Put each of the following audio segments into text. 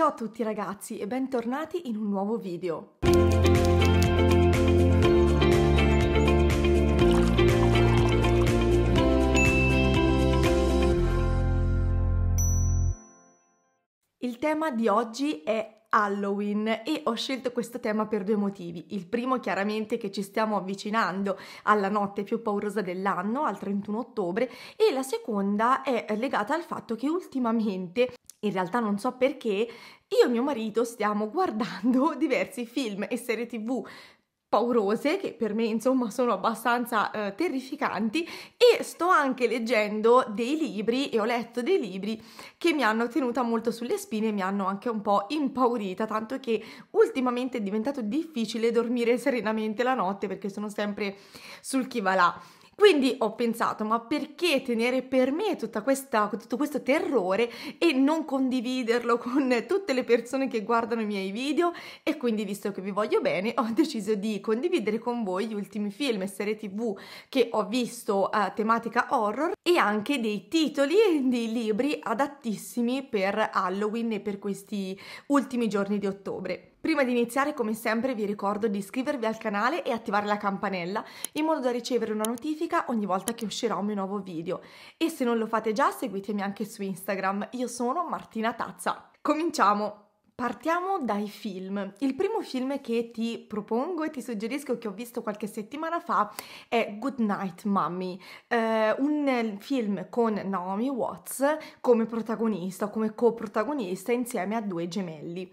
Ciao a tutti ragazzi e bentornati in un nuovo video. Il tema di oggi è Halloween e ho scelto questo tema per due motivi. Il primo chiaramente che ci stiamo avvicinando alla notte più paurosa dell'anno, al 31 ottobre, e la seconda è legata al fatto che ultimamente in realtà non so perché, io e mio marito stiamo guardando diversi film e serie tv paurose, che per me insomma sono abbastanza eh, terrificanti, e sto anche leggendo dei libri e ho letto dei libri che mi hanno tenuta molto sulle spine e mi hanno anche un po' impaurita, tanto che ultimamente è diventato difficile dormire serenamente la notte perché sono sempre sul chi va là. Quindi ho pensato, ma perché tenere per me questa, tutto questo terrore e non condividerlo con tutte le persone che guardano i miei video? E quindi, visto che vi voglio bene, ho deciso di condividere con voi gli ultimi film e serie tv che ho visto a eh, tematica horror e anche dei titoli e dei libri adattissimi per Halloween e per questi ultimi giorni di ottobre. Prima di iniziare, come sempre, vi ricordo di iscrivervi al canale e attivare la campanella in modo da ricevere una notifica ogni volta che uscirà un mio nuovo video. E se non lo fate già, seguitemi anche su Instagram. Io sono Martina Tazza. Cominciamo! Partiamo dai film. Il primo film che ti propongo e ti suggerisco che ho visto qualche settimana fa è Good Night Mommy, eh, un film con Naomi Watts come protagonista, come coprotagonista insieme a due gemelli.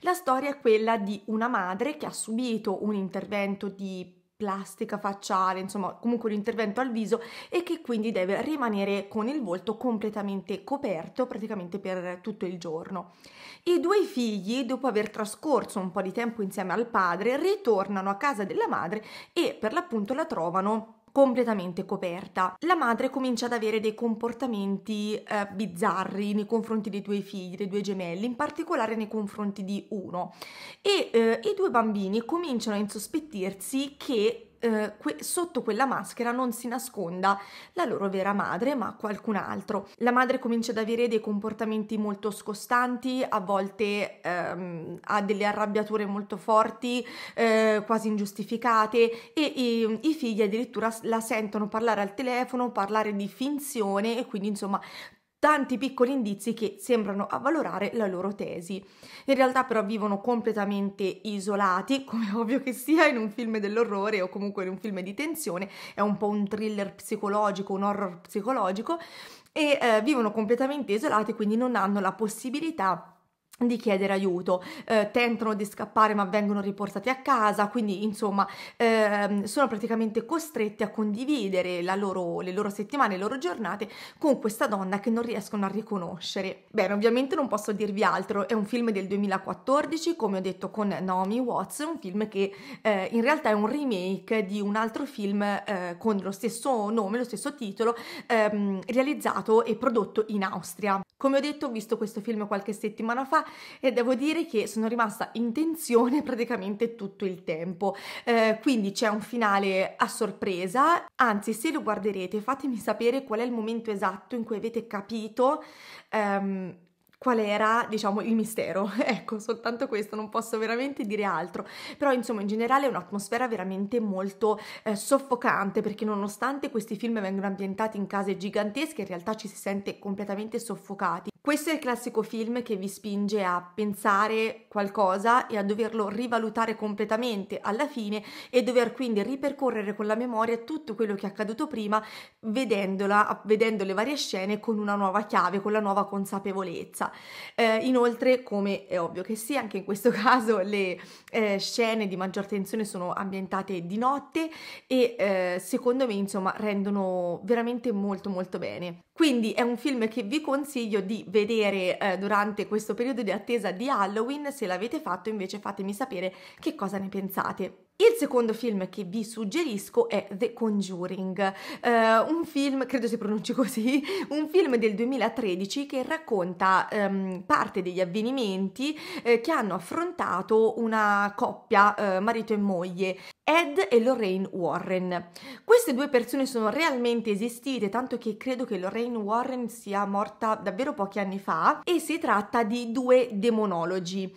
La storia è quella di una madre che ha subito un intervento di plastica facciale, insomma comunque un intervento al viso e che quindi deve rimanere con il volto completamente coperto praticamente per tutto il giorno. I due figli, dopo aver trascorso un po' di tempo insieme al padre, ritornano a casa della madre e per l'appunto la trovano completamente coperta. La madre comincia ad avere dei comportamenti eh, bizzarri nei confronti dei due figli, dei due gemelli, in particolare nei confronti di uno. E eh, i due bambini cominciano a insospettirsi che eh, que- sotto quella maschera non si nasconda la loro vera madre, ma qualcun altro. La madre comincia ad avere dei comportamenti molto scostanti, a volte ehm, ha delle arrabbiature molto forti, eh, quasi ingiustificate, e, e i figli addirittura la sentono parlare al telefono, parlare di finzione e quindi insomma tanti piccoli indizi che sembrano avvalorare la loro tesi. In realtà però vivono completamente isolati, come ovvio che sia in un film dell'orrore o comunque in un film di tensione, è un po' un thriller psicologico, un horror psicologico, e eh, vivono completamente isolati, quindi non hanno la possibilità di chiedere aiuto, eh, tentano di scappare ma vengono riportati a casa, quindi insomma ehm, sono praticamente costretti a condividere loro, le loro settimane, le loro giornate con questa donna che non riescono a riconoscere. Bene, ovviamente non posso dirvi altro, è un film del 2014, come ho detto con Naomi Watts, un film che eh, in realtà è un remake di un altro film eh, con lo stesso nome, lo stesso titolo, ehm, realizzato e prodotto in Austria. Come ho detto, ho visto questo film qualche settimana fa, e devo dire che sono rimasta in tensione praticamente tutto il tempo. Eh, quindi c'è un finale a sorpresa, anzi se lo guarderete fatemi sapere qual è il momento esatto in cui avete capito ehm, qual era, diciamo, il mistero. Ecco, soltanto questo, non posso veramente dire altro. Però, insomma, in generale è un'atmosfera veramente molto eh, soffocante, perché nonostante questi film vengano ambientati in case gigantesche, in realtà ci si sente completamente soffocati. Questo è il classico film che vi spinge a pensare qualcosa e a doverlo rivalutare completamente alla fine e dover quindi ripercorrere con la memoria tutto quello che è accaduto prima vedendola, vedendo le varie scene con una nuova chiave, con la nuova consapevolezza. Eh, inoltre, come è ovvio che sì, anche in questo caso le eh, scene di maggior tensione sono ambientate di notte e eh, secondo me insomma rendono veramente molto molto bene. Quindi è un film che vi consiglio di vedere eh, durante questo periodo di attesa di Halloween, se l'avete fatto invece fatemi sapere che cosa ne pensate. Il secondo film che vi suggerisco è The Conjuring, uh, un film, credo si pronunci così, un film del 2013 che racconta um, parte degli avvenimenti uh, che hanno affrontato una coppia, uh, marito e moglie, Ed e Lorraine Warren. Queste due persone sono realmente esistite, tanto che credo che Lorraine Warren sia morta davvero pochi anni fa e si tratta di due demonologi.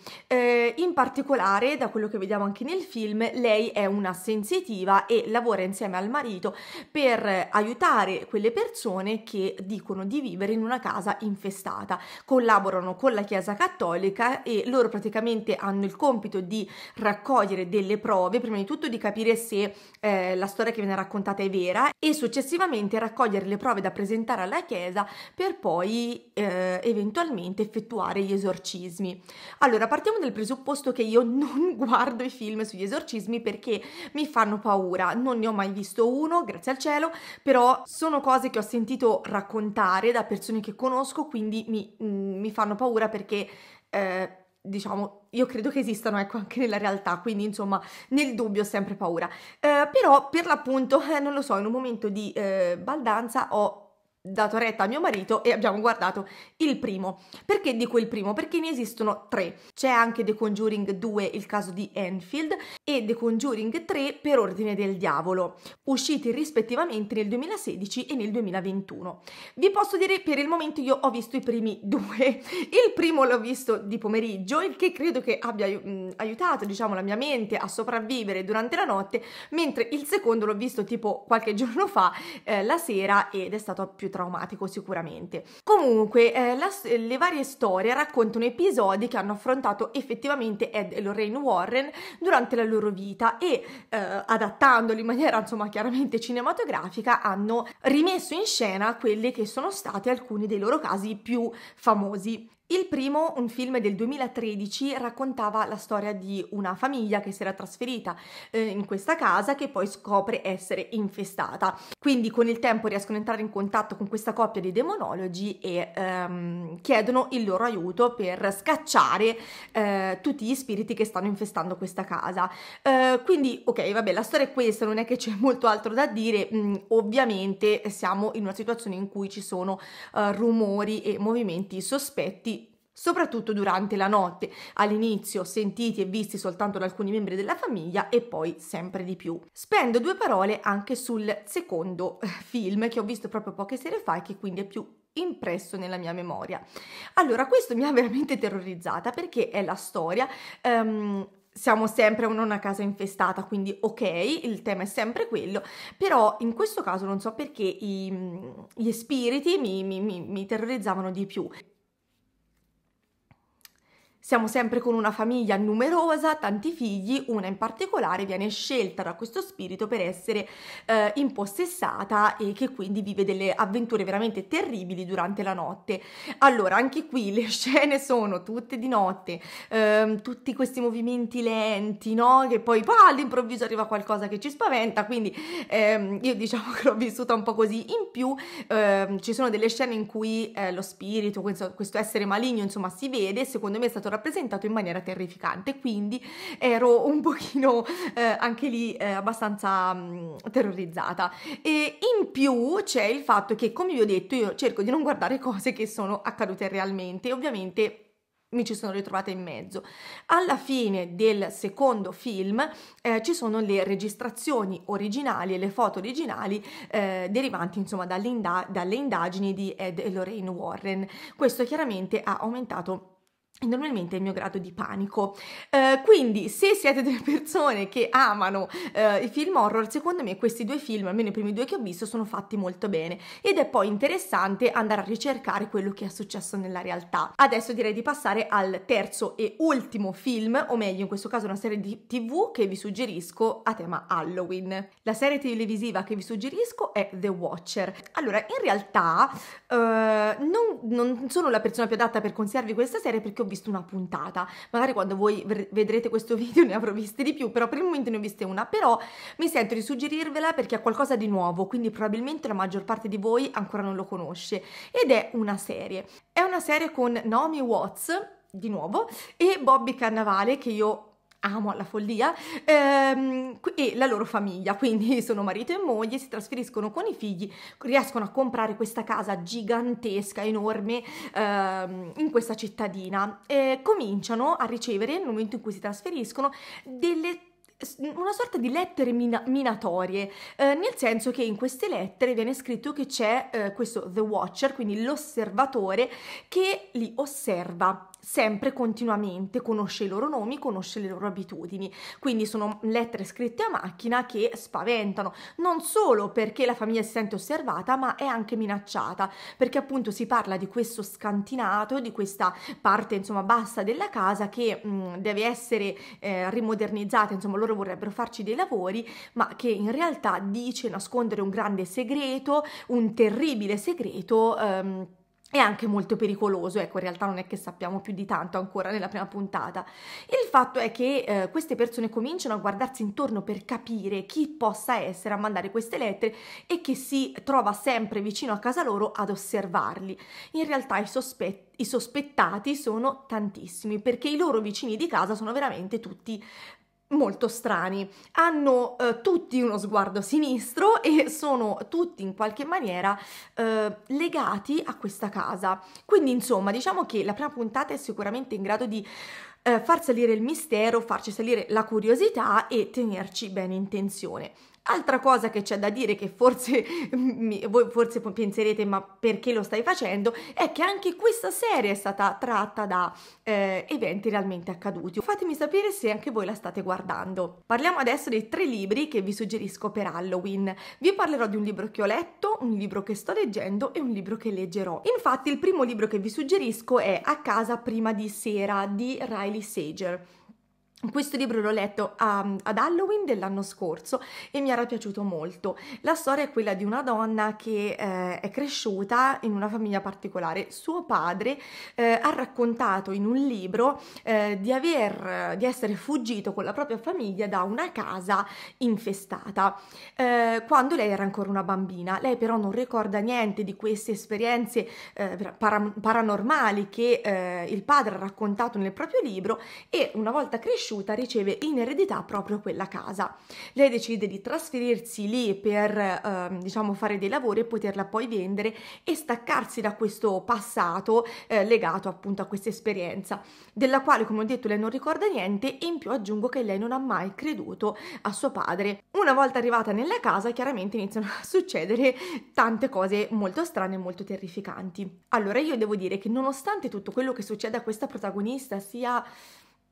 in particolare, da quello che vediamo anche nel film, lei è una sensitiva e lavora insieme al marito per aiutare quelle persone che dicono di vivere in una casa infestata. Collaborano con la Chiesa Cattolica e loro praticamente hanno il compito di raccogliere delle prove, prima di tutto di capire se eh, la storia che viene raccontata è vera e successivamente raccogliere le prove da presentare alla Chiesa per poi eh, eventualmente effettuare gli esorcismi. Allora, partiamo dal presupposto che io non guardo i film sugli esorcismi film perché mi fanno paura. Non ne ho mai visto uno, grazie al cielo, però sono cose che ho sentito raccontare da persone che conosco, quindi mi, mm, mi fanno paura perché... Eh, diciamo, io credo che esistano ecco anche nella realtà, quindi insomma nel dubbio ho sempre paura. Eh, però per l'appunto, eh, non lo so, in un momento di eh, baldanza ho dato retta a mio marito e abbiamo guardato il primo. Perché dico il primo? Perché ne esistono tre. C'è anche The Conjuring 2, il caso di Enfield, e The Conjuring 3 per ordine del diavolo, usciti rispettivamente nel 2016 e nel 2021. Vi posso dire per il momento io ho visto i primi due. Il primo l'ho visto di pomeriggio, il che credo che abbia mm, aiutato, diciamo, la mia mente a sopravvivere durante la notte, mentre il secondo l'ho visto tipo qualche giorno fa, eh, la sera, ed è stato più tardi traumatico sicuramente. Comunque eh, la, le varie storie raccontano episodi che hanno affrontato effettivamente Ed e Lorraine Warren durante la loro vita e eh, adattandoli in maniera insomma chiaramente cinematografica hanno rimesso in scena quelli che sono stati alcuni dei loro casi più famosi. Il primo, un film del 2013, raccontava la storia di una famiglia che si era trasferita eh, in questa casa che poi scopre essere infestata. Quindi con il tempo riescono ad entrare in contatto con questa coppia di demonologi e ehm, chiedono il loro aiuto per scacciare eh, tutti gli spiriti che stanno infestando questa casa. Eh, quindi, ok, vabbè, la storia è questa, non è che c'è molto altro da dire. Mm, ovviamente siamo in una situazione in cui ci sono eh, rumori e movimenti sospetti soprattutto durante la notte, all'inizio sentiti e visti soltanto da alcuni membri della famiglia e poi sempre di più. Spendo due parole anche sul secondo eh, film che ho visto proprio poche sere fa e che quindi è più impresso nella mia memoria. Allora, questo mi ha veramente terrorizzata perché è la storia um, siamo sempre in una casa infestata, quindi ok, il tema è sempre quello, però in questo caso non so perché i, gli spiriti mi, mi, mi, mi terrorizzavano di più. Siamo sempre con una famiglia numerosa, tanti figli, una in particolare viene scelta da questo spirito per essere eh, impossessata e che quindi vive delle avventure veramente terribili durante la notte. Allora, anche qui le scene sono tutte di notte, ehm, tutti questi movimenti lenti, no? Che poi bah, all'improvviso arriva qualcosa che ci spaventa, quindi ehm, io diciamo che l'ho vissuta un po' così. In più ehm, ci sono delle scene in cui eh, lo spirito, questo, questo essere maligno, insomma, si vede, secondo me è stato rappresentato in maniera terrificante, quindi ero un pochino eh, anche lì eh, abbastanza mh, mm, terrorizzata. E in più c'è il fatto che, come vi ho detto, io cerco di non guardare cose che sono accadute realmente, ovviamente mi ci sono ritrovata in mezzo. Alla fine del secondo film eh, ci sono le registrazioni originali e le foto originali eh, derivanti insomma dalle, indag- dalle indagini di Ed e Lorraine Warren. Questo chiaramente ha aumentato normalmente il mio grado di panico. Uh, quindi, se siete delle persone che amano uh, i film horror, secondo me questi due film, almeno i primi due che ho visto, sono fatti molto bene ed è poi interessante andare a ricercare quello che è successo nella realtà. Adesso direi di passare al terzo e ultimo film, o meglio, in questo caso una serie di TV che vi suggerisco a tema Halloween. La serie televisiva che vi suggerisco è The Watcher. Allora, in realtà uh, non, non sono la persona più adatta per consigliarvi questa serie perché ho ho visto una puntata, magari quando voi vedrete questo video ne avrò viste di più, però per il momento ne ho viste una, però mi sento di suggerirvela perché è qualcosa di nuovo, quindi probabilmente la maggior parte di voi ancora non lo conosce, ed è una serie. È una serie con Naomi Watts, di nuovo, e Bobby Cannavale che io amo alla follia, ehm, e la loro famiglia, quindi sono marito e moglie, si trasferiscono con i figli, riescono a comprare questa casa gigantesca, enorme, ehm, in questa cittadina e cominciano a ricevere, nel momento in cui si trasferiscono, delle una sorta di lettere mina- minatorie, eh, nel senso che in queste lettere viene scritto che c'è eh, questo The Watcher, quindi l'osservatore, che li osserva sempre continuamente, conosce i loro nomi, conosce le loro abitudini. Quindi sono lettere scritte a macchina che spaventano, non solo perché la famiglia si sente osservata, ma è anche minacciata, perché appunto si parla di questo scantinato, di questa parte insomma bassa della casa che mh, mm, deve essere eh, rimodernizzata, insomma loro vorrebbero farci dei lavori, ma che in realtà dice nascondere un grande segreto, un terribile segreto. Ehm, è anche molto pericoloso, ecco in realtà non è che sappiamo più di tanto ancora nella prima puntata. Il fatto è che eh, queste persone cominciano a guardarsi intorno per capire chi possa essere a mandare queste lettere e che si trova sempre vicino a casa loro ad osservarli. In realtà i sospetti i sospettati sono tantissimi perché i loro vicini di casa sono veramente tutti molto strani. Hanno eh, tutti uno sguardo sinistro e sono tutti in qualche maniera eh, legati a questa casa. Quindi, insomma, diciamo che la prima puntata è sicuramente in grado di eh, far salire il mistero, farci salire la curiosità e tenerci bene in tensione. Altra cosa che c'è da dire, che forse mi, voi forse penserete ma perché lo stai facendo, è che anche questa serie è stata tratta da eh, eventi realmente accaduti. Fatemi sapere se anche voi la state guardando. Parliamo adesso dei tre libri che vi suggerisco per Halloween. Vi parlerò di un libro che ho letto, un libro che sto leggendo e un libro che leggerò. Infatti il primo libro che vi suggerisco è A casa prima di sera di Riley Sager. Questo libro l'ho letto a, um, ad Halloween dell'anno scorso e mi era piaciuto molto. La storia è quella di una donna che eh, è cresciuta in una famiglia particolare. Suo padre eh, ha raccontato in un libro eh, di, aver, di, essere fuggito con la propria famiglia da una casa infestata eh, quando lei era ancora una bambina. Lei però non ricorda niente di queste esperienze eh, para paranormali che eh, il padre ha raccontato nel proprio libro e una volta cresciuta cresciuta riceve in eredità proprio quella casa. Lei decide di trasferirsi lì per eh, diciamo fare dei lavori e poterla poi vendere e staccarsi da questo passato eh, legato appunto a questa esperienza, della quale come ho detto lei non ricorda niente e in più aggiungo che lei non ha mai creduto a suo padre. Una volta arrivata nella casa chiaramente iniziano a succedere tante cose molto strane e molto terrificanti. Allora io devo dire che nonostante tutto quello che succede a questa protagonista sia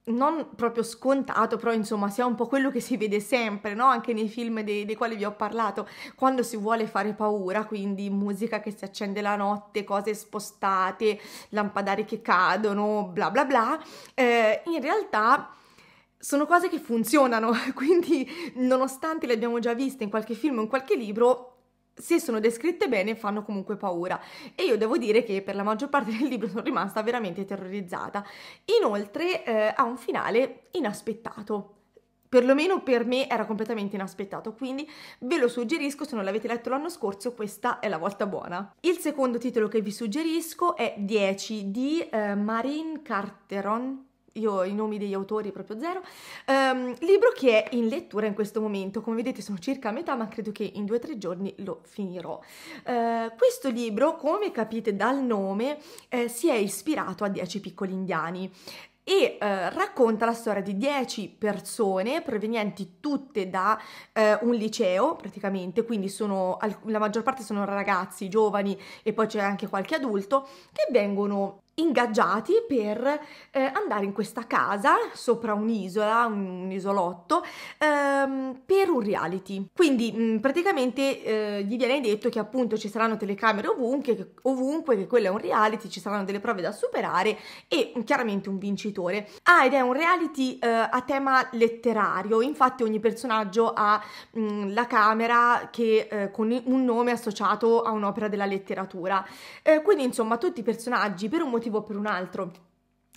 non proprio scontato, però insomma sia un po' quello che si vede sempre, no? anche nei film dei, dei, quali vi ho parlato, quando si vuole fare paura, quindi musica che si accende la notte, cose spostate, lampadari che cadono, bla bla bla, eh, in realtà sono cose che funzionano, quindi nonostante le abbiamo già viste in qualche film o in qualche libro, se sono descritte bene fanno comunque paura e io devo dire che per la maggior parte del libro sono rimasta veramente terrorizzata. Inoltre eh, ha un finale inaspettato. Perlomeno per me era completamente inaspettato, quindi ve lo suggerisco, se non l'avete letto l'anno scorso questa è la volta buona. Il secondo titolo che vi suggerisco è 10 di eh, Marine Carteron, io i nomi degli autori proprio zero, um, libro che è in lettura in questo momento, come vedete sono circa a metà ma credo che in due o tre giorni lo finirò. Uh, questo libro, come capite dal nome, eh, si è ispirato a Dieci piccoli indiani e eh, racconta la storia di dieci persone provenienti tutte da eh, un liceo praticamente, quindi sono, la maggior parte sono ragazzi, giovani e poi c'è anche qualche adulto che vengono ingaggiati per eh, andare in questa casa sopra un'isola, un, isolotto, ehm, per un reality. Quindi mh, mm, praticamente eh, gli viene detto che appunto ci saranno telecamere ovunque, che, ovunque, che quello è un reality, ci saranno delle prove da superare e chiaramente un vincitore. Ah, ed è un reality eh, a tema letterario, infatti ogni personaggio ha mh, mm, la camera che, eh, con un nome associato a un'opera della letteratura. Eh, quindi insomma tutti i personaggi per un motivo motivo per un altro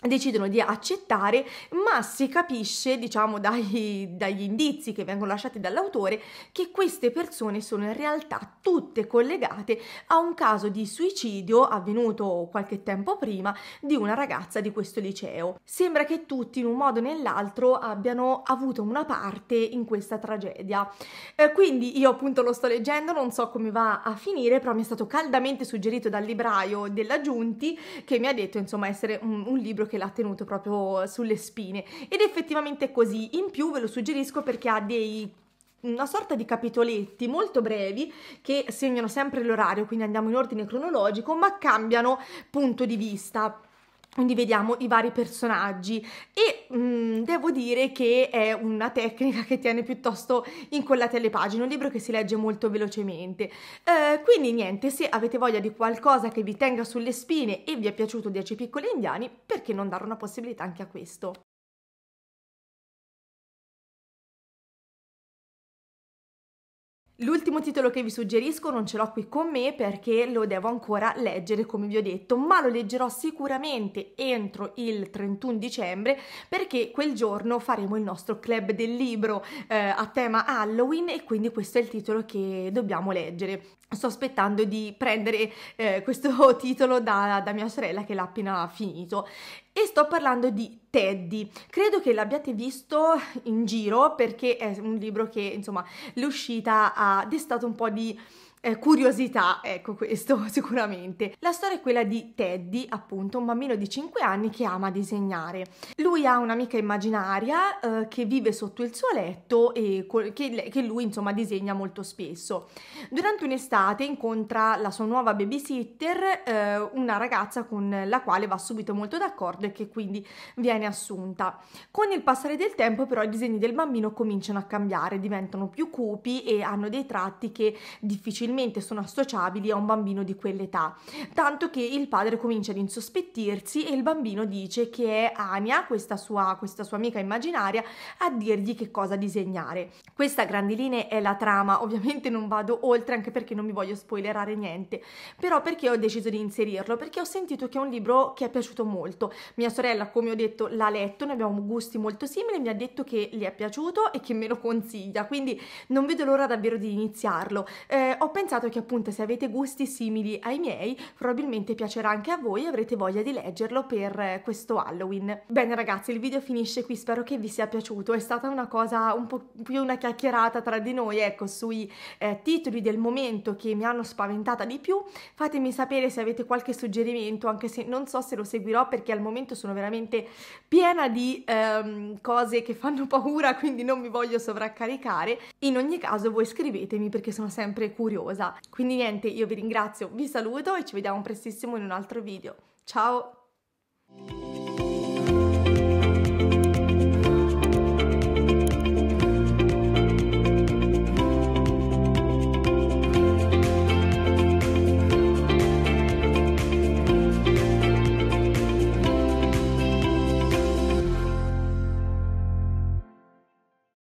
decidono di accettare, ma si capisce, diciamo, dai, dagli indizi che vengono lasciati dall'autore, che queste persone sono in realtà tutte collegate a un caso di suicidio avvenuto qualche tempo prima di una ragazza di questo liceo. Sembra che tutti, in un modo o nell'altro, abbiano avuto una parte in questa tragedia. Eh, quindi io appunto lo sto leggendo, non so come va a finire, però mi è stato caldamente suggerito dal libraio della Giunti che mi ha detto, insomma, essere un, un libro che l'ha tenuto proprio sulle spine ed effettivamente è così. In più ve lo suggerisco perché ha dei una sorta di capitoletti molto brevi che segnano sempre l'orario, quindi andiamo in ordine cronologico, ma cambiano punto di vista quindi vediamo i vari personaggi e mh, mm, devo dire che è una tecnica che tiene piuttosto incollate alle pagine, un libro che si legge molto velocemente. Eh, quindi niente, se avete voglia di qualcosa che vi tenga sulle spine e vi è piaciuto 10 piccoli indiani, perché non dare una possibilità anche a questo? L'ultimo titolo che vi suggerisco non ce l'ho qui con me perché lo devo ancora leggere come vi ho detto, ma lo leggerò sicuramente entro il 31 dicembre perché quel giorno faremo il nostro club del libro eh, a tema Halloween e quindi questo è il titolo che dobbiamo leggere. Sto aspettando di prendere eh, questo titolo da, da, mia sorella che l'ha appena finito e sto parlando di Teddy. Credo che l'abbiate visto in giro perché è un libro che, insomma, l'uscita ha destato un po' di eh, curiosità, ecco questo sicuramente. La storia è quella di Teddy, appunto, un bambino di 5 anni che ama disegnare. Lui ha un'amica immaginaria eh, che vive sotto il suo letto e col- che, che lui insomma disegna molto spesso. Durante un'estate incontra la sua nuova babysitter, eh, una ragazza con la quale va subito molto d'accordo e che quindi viene assunta. Con il passare del tempo però i disegni del bambino cominciano a cambiare, diventano più cupi e hanno dei tratti che difficilmente difficilmente sono associabili a un bambino di quell'età, tanto che il padre comincia ad insospettirsi e il bambino dice che è Ania, questa sua, questa sua amica immaginaria, a dirgli che cosa disegnare. Questa a grandi linee è la trama, ovviamente non vado oltre anche perché non mi voglio spoilerare niente, però perché ho deciso di inserirlo? Perché ho sentito che è un libro che è piaciuto molto. Mia sorella, come ho detto, l'ha letto, noi abbiamo gusti molto simili, mi ha detto che gli è piaciuto e che me lo consiglia, quindi non vedo l'ora davvero di iniziarlo. Eh, ho pensato che appunto se avete gusti simili ai miei, probabilmente piacerà anche a voi e avrete voglia di leggerlo per eh, questo Halloween. Bene ragazzi, il video finisce qui, spero che vi sia piaciuto, è stata una cosa un po' più una chiacchierata tra di noi, ecco, sui eh, titoli del momento che mi hanno spaventata di più. Fatemi sapere se avete qualche suggerimento, anche se non so se lo seguirò perché al momento sono veramente piena di ehm, cose che fanno paura, quindi non mi voglio sovraccaricare. In ogni caso voi scrivetemi perché sono sempre curiosa noiosa. Quindi niente, io vi ringrazio, vi saluto e ci vediamo prestissimo in un altro video. Ciao!